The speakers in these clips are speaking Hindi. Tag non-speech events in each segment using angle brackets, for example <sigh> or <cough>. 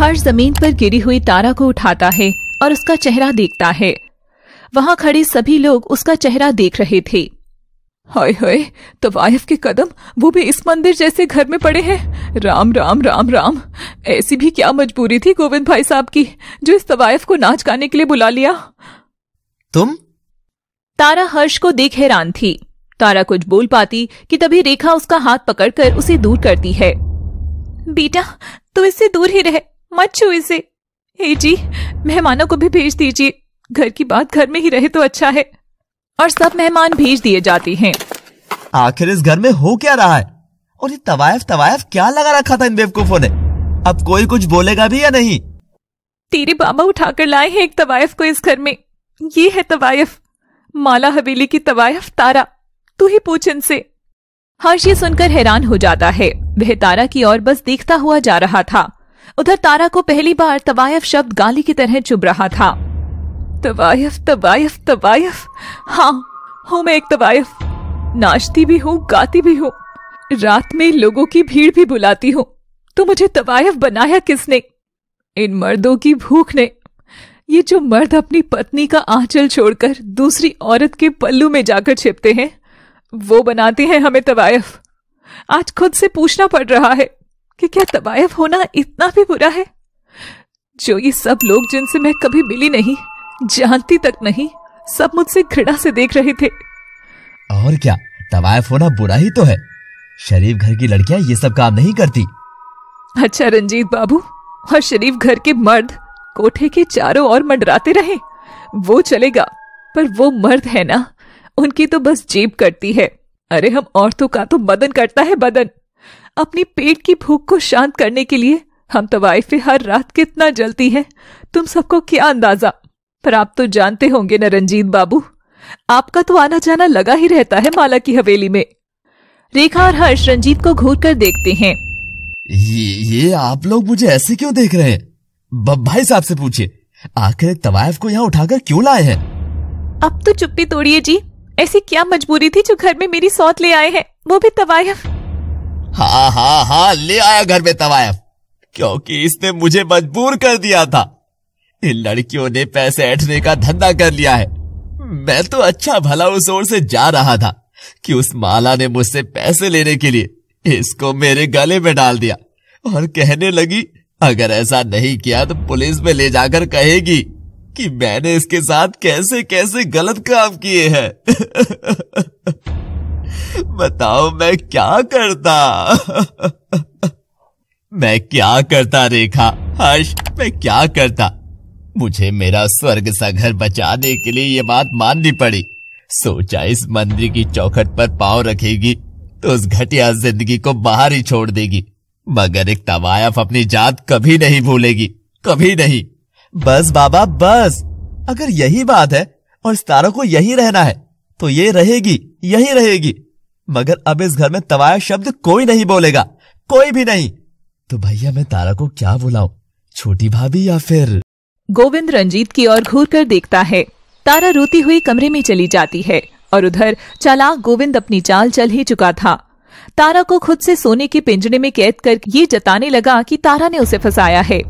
हर जमीन पर गिरी हुई तारा को उठाता है और उसका चेहरा देखता है वहां खड़े सभी लोग उसका चेहरा देख रहे थे हाय हाय तो वायफ के कदम वो भी इस मंदिर जैसे घर में पड़े हैं राम राम राम राम ऐसी भी क्या मजबूरी थी गोविंद भाई साहब की जो इस तवायफ को नाच गाने के लिए बुला लिया तुम तारा हर्ष को देख हैरान थी तारा कुछ बोल पाती कि तभी रेखा उसका हाथ पकड़कर उसे दूर करती है बेटा तू तो इससे दूर ही रहे मत छू इसे हे जी मेहमानों को भी भेज दीजिए घर की बात घर में ही रहे तो अच्छा है और सब मेहमान भेज दिए जाते हैं आखिर इस घर में हो क्या रहा है और ये तवायफ तवायफ क्या लगा रखा था इन बेवकूफों ने अब कोई कुछ बोलेगा भी या नहीं तेरे बाबा उठाकर लाए हैं एक तवायफ को इस घर में ये है तवायफ माला हवेली की तवायफ तारा तू ही पूछ इनसे हर्ष ये सुनकर हैरान हो जाता है वह तारा की ओर बस देखता हुआ जा रहा था उधर तारा को पहली बार तवायफ शब्द गाली की तरह चुभ रहा था तवायफ तवायफ तवायफ हाँ हूँ मैं एक तवायफ नाचती भी हूँ गाती भी हूँ रात में लोगों की भीड़ भी बुलाती हूँ तो मुझे तवायफ बनाया किसने इन मर्दों की भूख ने ये जो मर्द अपनी पत्नी का आंचल छोड़कर दूसरी औरत के पल्लू में जाकर छिपते हैं वो बनाते हैं हमें तवायफ आज खुद से पूछना पड़ रहा है कि क्या तबायफ होना इतना भी बुरा है जो ये सब लोग जिनसे मैं कभी मिली नहीं जानती तक नहीं सब मुझसे घृणा से देख रहे थे और क्या तवायफ होना बुरा ही तो है शरीफ घर की लड़कियां ये सब काम नहीं करती अच्छा रंजीत बाबू और शरीफ घर के मर्द कोठे के चारों ओर मंडराते रहे वो चलेगा पर वो मर्द है ना उनकी तो बस जीप करती है अरे हम औरतों का तो बदन करता है बदन अपनी पेट की भूख को शांत करने के लिए हम वाइफे हर रात कितना जलती हैं तुम सबको क्या अंदाजा पर आप तो जानते होंगे न रंजीत बाबू आपका तो आना जाना लगा ही रहता है माला की हवेली में रेखा और हर्ष रंजीत को घूर कर देखते हैं ये, ये आप लोग मुझे ऐसे क्यों देख रहे हैं भाई साहब से पूछिए आखिर तवायफ को यहाँ उठाकर क्यों लाए हैं अब तो चुप्पी तोड़िए जी ऐसी क्या मजबूरी थी जो घर में मेरी सौत ले आए हैं वो भी तवायफ हाँ हाँ हाँ ले आया घर में तवायफ क्योंकि इसने मुझे मजबूर कर दिया था इन लड़कियों ने पैसे ऐठने का धंधा कर लिया है मैं तो अच्छा भला उस ओर से जा रहा था कि उस माला ने मुझसे पैसे लेने के लिए इसको मेरे गले में डाल दिया और कहने लगी अगर ऐसा नहीं किया तो पुलिस में ले जाकर कहेगी कि मैंने इसके साथ कैसे कैसे गलत काम किए हैं <laughs> बताओ मैं क्या करता मैं क्या करता रेखा हर्ष मैं क्या करता मुझे मेरा स्वर्ग सा घर बचाने के लिए ये बात माननी पड़ी सोचा इस मंदिर की चौखट पर पांव रखेगी तो उस घटिया जिंदगी को बाहर ही छोड़ देगी मगर एक तवायफ अपनी जात कभी नहीं भूलेगी कभी नहीं बस बाबा बस अगर यही बात है और सितारों को यही रहना है तो ये रहेगी यही रहेगी मगर अब इस घर में तवाया शब्द कोई नहीं बोलेगा कोई भी नहीं तो भैया मैं तारा को क्या बुलाऊ छोटी भाभी या फिर गोविंद रंजीत की ओर कर देखता है तारा रोती हुई कमरे में चली जाती है और उधर चालाक गोविंद अपनी चाल चल ही चुका था तारा को खुद से सोने के पिंजरे में कैद कर ये जताने लगा कि तारा ने उसे फंसाया है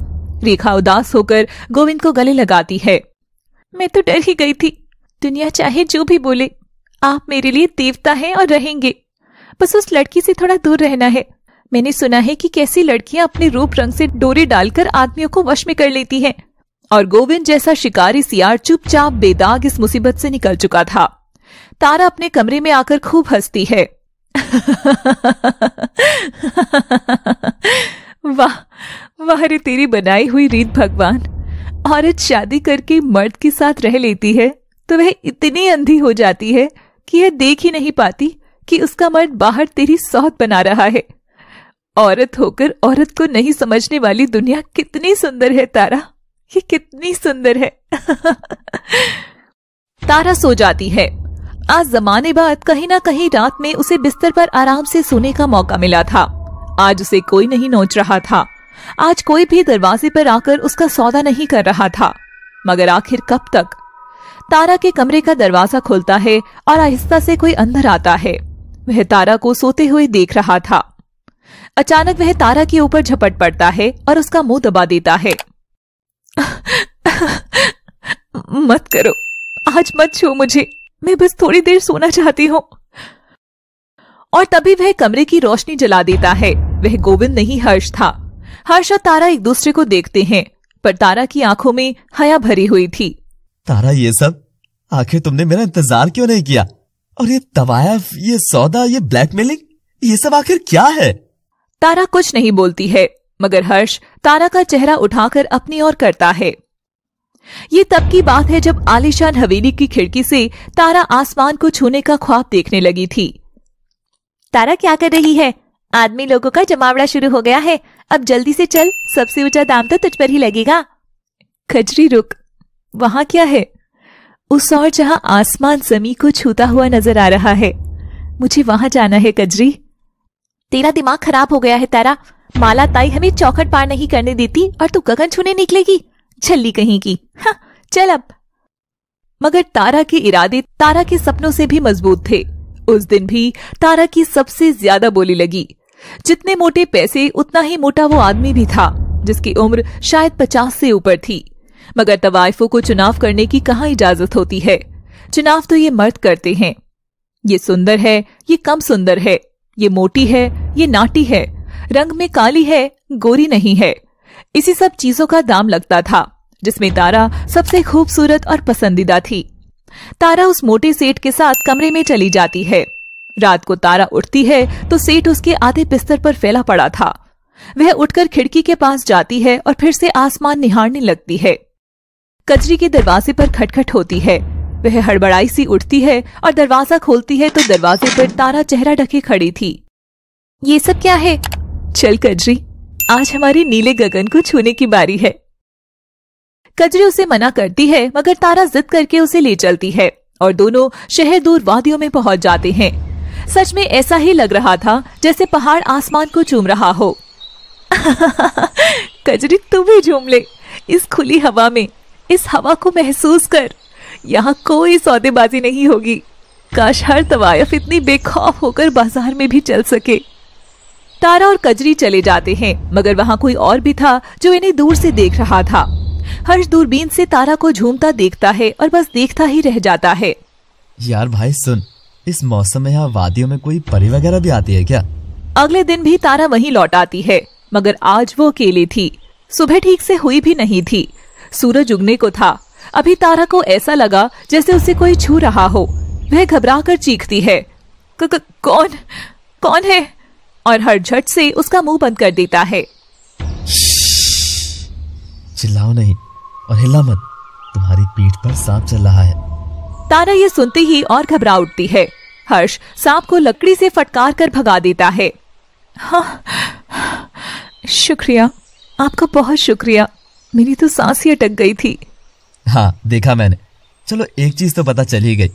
रेखा उदास होकर गोविंद को गले लगाती है मैं तो डर ही गई थी दुनिया चाहे जो भी बोले आप मेरे लिए देवता हैं और रहेंगे बस उस लड़की से थोड़ा दूर रहना है मैंने सुना है कि कैसी लड़कियां अपने रूप रंग से डोरे डालकर आदमियों को वश में कर लेती हैं और गोविंद जैसा शिकारी सियार चुपचाप बेदाग इस मुसीबत से निकल चुका था तारा अपने कमरे में आकर खूब हंसती है <laughs> वाह वाह रे तेरी बनाई हुई रीत भगवान औरत शादी करके मर्द के साथ रह लेती है तो वह इतनी अंधी हो जाती है कि यह देख ही नहीं पाती कि उसका मर्द बाहर तेरी सौत बना रहा है औरत होकर औरत को नहीं समझने वाली दुनिया कितनी सुंदर है तारा ये कितनी सुंदर है <laughs> तारा सो जाती है आज जमाने बाद कहीं ना कहीं रात में उसे बिस्तर पर आराम से सोने का मौका मिला था आज उसे कोई नहीं नोच रहा था आज कोई भी दरवाजे पर आकर उसका सौदा नहीं कर रहा था मगर आखिर कब तक तारा के कमरे का दरवाजा खोलता है और आहिस्ता से कोई अंदर आता है वह तारा को सोते हुए देख रहा था अचानक वह तारा के ऊपर झपट पड़ता है और उसका मुंह दबा देता है मत करो आज मत छो मुझे मैं बस थोड़ी देर सोना चाहती हूँ और तभी वह कमरे की रोशनी जला देता है वह गोविंद नहीं हर्ष था हर्ष और तारा एक दूसरे को देखते हैं पर तारा की आंखों में हया भरी हुई थी तारा ये सब आखिर तुमने मेरा इंतजार क्यों नहीं किया और ये तवायफ ये सौदा ये ब्लैकमेलिंग ये सब आखिर क्या है तारा कुछ नहीं बोलती है मगर हर्ष तारा का चेहरा उठाकर अपनी ओर करता है ये तब की बात है जब आलिशान हवेली की खिड़की से तारा आसमान को छूने का ख्वाब देखने लगी थी तारा क्या कर रही है आदमी लोगों का जमावड़ा शुरू हो गया है अब जल्दी से चल सबसे ऊंचा दाम तो तुझ पर ही लगेगा खजरी रुक वहां क्या है उस और जहां आसमान जमी को छूता हुआ नजर आ रहा है मुझे वहां जाना है कजरी तेरा दिमाग खराब हो गया है तारा माला ताई हमें चौखट पार नहीं करने देती और तू गगन छूने निकलेगी छल्ली कहीं की हाँ, चल अब मगर तारा के इरादे तारा के सपनों से भी मजबूत थे उस दिन भी तारा की सबसे ज्यादा बोली लगी जितने मोटे पैसे उतना ही मोटा वो आदमी भी था जिसकी उम्र शायद पचास से ऊपर थी मगर तवायफों को चुनाव करने की कहाँ इजाजत होती है चुनाव तो ये मर्द करते हैं ये सुंदर है ये कम सुंदर है ये मोटी है ये नाटी है रंग में काली है गोरी नहीं है इसी सब चीजों का दाम लगता था जिसमें तारा सबसे खूबसूरत और पसंदीदा थी तारा उस मोटे सेठ के साथ कमरे में चली जाती है रात को तारा उठती है तो सेठ उसके आधे बिस्तर पर फैला पड़ा था वह उठकर खिड़की के पास जाती है और फिर से आसमान निहारने लगती है कचरी के दरवाजे पर खटखट होती है वह हड़बड़ाई सी उठती है और दरवाजा खोलती है तो दरवाजे पर तारा चेहरा ढके खड़ी थी ये सब क्या है चल कजरी आज हमारे नीले गगन को छूने की बारी है कजरी उसे मना करती है मगर तारा जिद करके उसे ले चलती है और दोनों शहर दूर वादियों में पहुंच जाते हैं सच में ऐसा ही लग रहा था जैसे पहाड़ आसमान को चूम रहा हो <laughs> कजरी तू भी झूम ले इस खुली हवा में इस हवा को महसूस कर यहाँ कोई सौदेबाजी नहीं होगी काश हर तवायफ इतनी बेखौफ होकर बाजार में भी चल सके तारा और कजरी चले जाते हैं मगर वहाँ कोई और भी था जो इन्हें दूर से देख रहा था हर्ष दूरबीन से तारा को झूमता देखता है और बस देखता ही रह जाता है यार भाई सुन इस मौसम में यहाँ वादियों में कोई परी वगैरह भी आती है क्या अगले दिन भी तारा वहीं लौट आती है मगर आज वो अकेली थी सुबह ठीक से हुई भी नहीं थी सूरज उगने को था अभी तारा को ऐसा लगा जैसे उसे कोई छू रहा हो वह घबरा कर चीखती है क -क कौन कौन है और हर झट से उसका मुंह बंद कर देता है चिल्लाओ नहीं और हिला मत तुम्हारी पीठ पर सांप चल रहा है तारा ये सुनते ही और घबरा उठती है हर्ष सांप को लकड़ी से फटकार कर भगा देता है हाँ, शुक्रिया आपका बहुत शुक्रिया मेरी तो सांस ही अटक गई थी हाँ देखा मैंने चलो एक चीज तो पता चली गई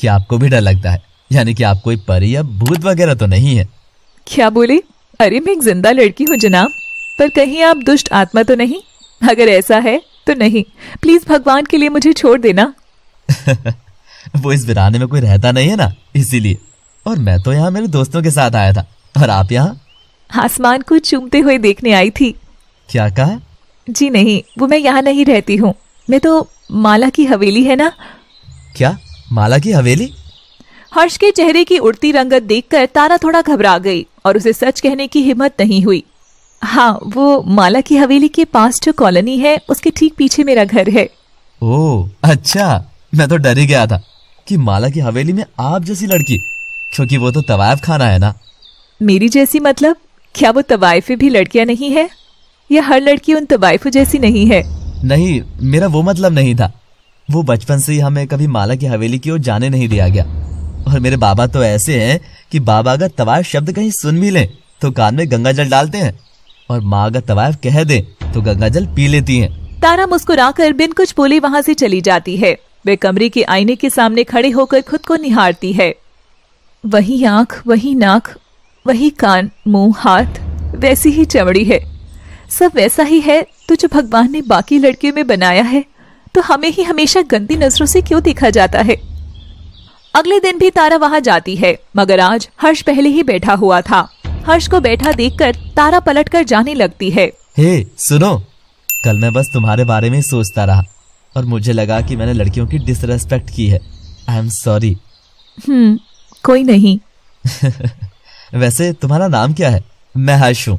कि आपको भी डर लगता है यानी कि आप कोई परी या भूत वगैरह तो नहीं है क्या बोले अरे मैं एक जिंदा लड़की हूँ जनाब पर कहीं आप दुष्ट आत्मा तो नहीं अगर ऐसा है तो नहीं प्लीज भगवान के लिए मुझे छोड़ देना <laughs> वो इस वीराने में कोई रहता नहीं है ना इसीलिए और मैं तो यहाँ मेरे दोस्तों के साथ आया था और आप यहाँ आसमान को चूमते हुए देखने आई थी क्या कहा जी नहीं वो मैं यहाँ नहीं रहती हूँ मैं तो माला की हवेली है ना क्या माला की हवेली हर्ष के चेहरे की उड़ती रंगत देखकर तारा थोड़ा घबरा गई और उसे सच कहने की हिम्मत नहीं हुई हाँ वो माला की हवेली के पास जो कॉलोनी है उसके ठीक पीछे मेरा घर है ओ अच्छा मैं तो डर ही गया था कि माला की हवेली में आप जैसी लड़की क्योंकि वो तो तवायफ खाना है ना मेरी जैसी मतलब क्या वो तवायफे भी लड़कियां नहीं है या हर लड़की उन तबाइफों जैसी नहीं है नहीं मेरा वो मतलब नहीं था वो बचपन से ही हमें कभी माला की हवेली की ओर जाने नहीं दिया गया और मेरे बाबा तो ऐसे हैं कि बाबा अगर तवायफ शब्द कहीं सुन भी लें तो कान में गंगा जल डालते हैं और माँ अगर तवायफ कह दे तो गंगा जल पी लेती हैं। तारा मुस्कुरा कर बिन कुछ बोले वहाँ से चली जाती है वे कमरे के आईने के सामने खड़े होकर खुद को निहारती है वही आँख वही नाक वही कान मुंह हाथ वैसी ही चमड़ी है सब वैसा ही है तो जो भगवान ने बाकी लड़कियों में बनाया है तो हमें ही हमेशा गंदी नजरों से क्यों देखा जाता है अगले दिन भी तारा वहाँ जाती है मगर आज हर्ष पहले ही बैठा हुआ था हर्ष को बैठा देखकर तारा पलट कर जाने लगती है हे सुनो कल मैं बस तुम्हारे बारे में सोचता रहा और मुझे लगा कि मैंने लड़कियों की डिसरेस्पेक्ट की है आई एम सॉरी कोई नहीं <laughs> वैसे तुम्हारा नाम क्या है मैं हर्ष हूँ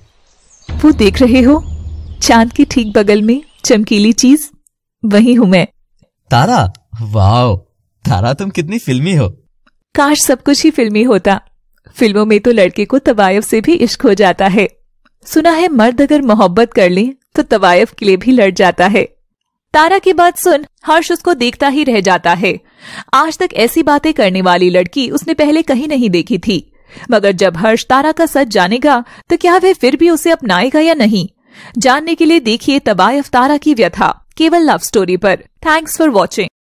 वो देख रहे हो चांद के ठीक बगल में चमकीली चीज वही हूँ मैं तारा वाओ तारा तुम कितनी फिल्मी हो काश सब कुछ ही फिल्मी होता फिल्मों में तो लड़के को तवायफ से भी इश्क हो जाता है सुना है मर्द अगर मोहब्बत कर ले तो तवायफ के लिए भी लड़ जाता है तारा की बात सुन हर्ष उसको देखता ही रह जाता है आज तक ऐसी बातें करने वाली लड़की उसने पहले कहीं नहीं देखी थी मगर जब हर्ष तारा का सच जानेगा तो क्या वह फिर भी उसे अपनाएगा या नहीं जानने के लिए देखिए तबाय अफ्तारा की व्यथा केवल लव स्टोरी पर थैंक्स फॉर वॉचिंग